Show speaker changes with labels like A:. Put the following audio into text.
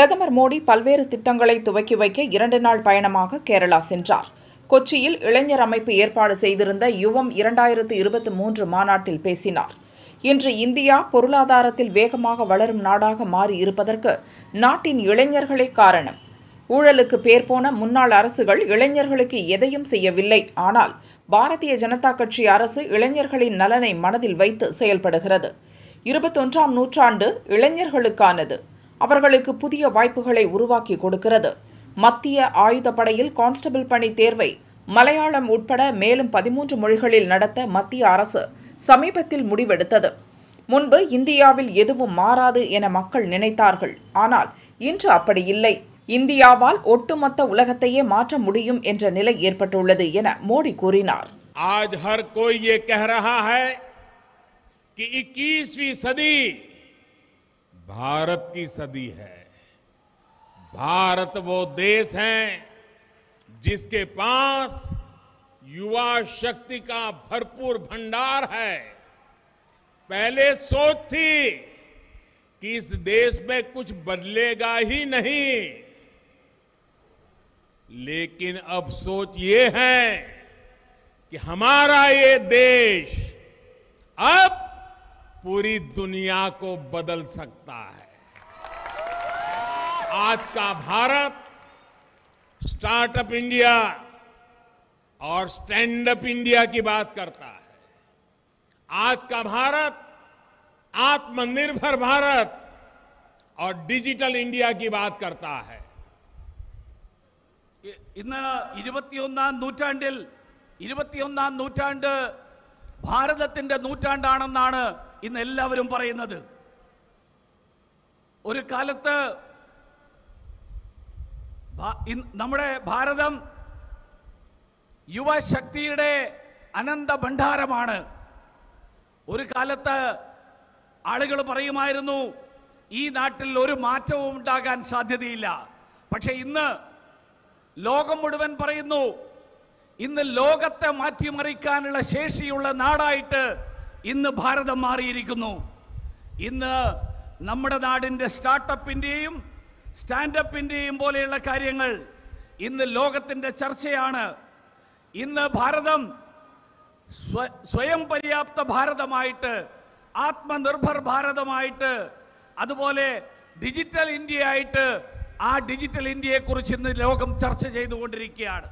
A: பிரதமர் மோடி பல்வேறு திட்டங்களை துவக்கி வைக்க இரண்டு நாள் பயணமாக கேரளா சென்றார் கொச்சியில் இளைஞர் அமைப்பு ஏற்பாடு செய்திருந்த யுவம் இரண்டாயிரத்து இருபத்தி மூன்று மாநாட்டில் பேசினார் இன்று இந்தியா பொருளாதாரத்தில் வேகமாக வளரும் நாடாக மாறி இருப்பதற்கு நாட்டின் இளைஞர்களே காரணம் ஊழலுக்கு பேர் போன முன்னாள் அரசுகள் இளைஞர்களுக்கு எதையும் செய்யவில்லை ஆனால் பாரதிய ஜனதா கட்சி அரசு இளைஞர்களின் நலனை மனதில் வைத்து செயல்படுகிறது இருபத்தொன்றாம் நூற்றாண்டு இளைஞர்களுக்கானது அவர்களுக்கு புதிய வாய்ப்புகளை உருவாக்கி கொடுக்கிறது மத்திய ஆயுதப்படையில் கான்ஸ்டபிள் பணி தேர்வை மலையாளம் உட்பட மேலும் பதிமூன்று மொழிகளில் நடத்த மத்திய அரசு சமீபத்தில் முடிவெடுத்தது முன்பு இந்தியாவில் எதுவும் மாறாது என மக்கள் நினைத்தார்கள் ஆனால் இன்று அப்படி இல்லை இந்தியாவால் ஒட்டுமொத்த உலகத்தையே மாற்ற முடியும் என்ற நிலை ஏற்பட்டுள்ளது என மோடி கூறினார்
B: ஆஜ் ஹர் கோய் ये कह रहा है कि 21वीं सदी भारत की सदी है भारत वो देश है जिसके पास युवा शक्ति का भरपूर भंडार है पहले सोच थी कि इस देश में कुछ बदलेगा ही नहीं लेकिन अब सोच ये है कि हमारा ये देश अब पूरी दुनिया को बदल सकता है आज का भारत स्टार्टअप इंडिया और स्टैंड अप इंडिया की बात करता है आज का भारत आत्मनिर्भर भारत और डिजिटल इंडिया
C: की बात करता है नूचा नूचा भारत नूचा നൂറ്റാണ്ട് ഇന്ന് എല്ലാവരും പറയുന്നത് ഒരു കാലത്ത് നമ്മുടെ ഭാരതം യുവശക്തിയുടെ അനന്ത ഭണ്ഡാരമാണ് ഒരു കാലത്ത് ആളുകൾ പറയുമായിരുന്നു ഈ നാട്ടിൽ ഒരു മാറ്റവും ഉണ്ടാകാൻ സാധ്യതയില്ല പക്ഷെ ഇന്ന് ലോകം മുഴുവൻ പറയുന്നു ഇന്ന് ലോകത്തെ മാറ്റിമറിക്കാനുള്ള ശേഷിയുള്ള നാടായിട്ട് ഇന്ന് ഭാരതം മാറിയിരിക്കുന്നു ഇന്ന് നമ്മുടെ നാടിൻ്റെ സ്റ്റാർട്ടപ്പിൻ്റെയും സ്റ്റാൻഡപ്പിൻ്റെയും പോലെയുള്ള കാര്യങ്ങൾ ഇന്ന് ലോകത്തിൻ്റെ ചർച്ചയാണ് ഇന്ന് ഭാരതം സ്വയം പര്യാപ്ത ഭാരതമായിട്ട് ആത്മനിർഭർ ഭാരതമായിട്ട് അതുപോലെ ഡിജിറ്റൽ ഇന്ത്യയായിട്ട് ആ ഡിജിറ്റൽ ഇന്ത്യയെക്കുറിച്ച് ഇന്ന് ലോകം ചർച്ച ചെയ്തുകൊണ്ടിരിക്കുകയാണ്